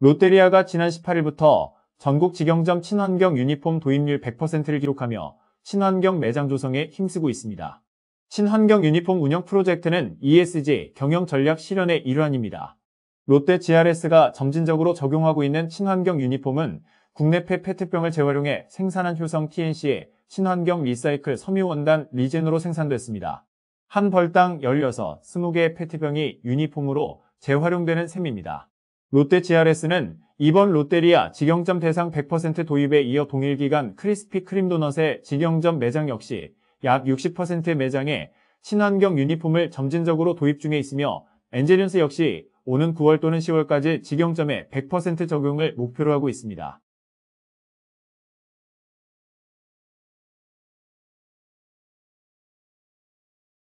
롯데리아가 지난 18일부터 전국 직영점 친환경 유니폼 도입률 100%를 기록하며 친환경 매장 조성에 힘쓰고 있습니다. 친환경 유니폼 운영 프로젝트는 ESG 경영 전략 실현의 일환입니다. 롯데 GRS가 점진적으로 적용하고 있는 친환경 유니폼은 국내폐 페트병을 재활용해 생산한 효성 TNC의 친환경 리사이클 섬유원단 리젠으로 생산됐습니다. 한 벌당 16, 20개의 페트병이 유니폼으로 재활용되는 셈입니다. 롯데 GRS는 이번 롯데리아 직영점 대상 100% 도입에 이어 동일기간 크리스피 크림 도넛의 직영점 매장 역시 약60%의 매장에 친환경 유니폼을 점진적으로 도입 중에 있으며 엔젤리언스 역시 오는 9월 또는 10월까지 직영점에 100% 적용을 목표로 하고 있습니다.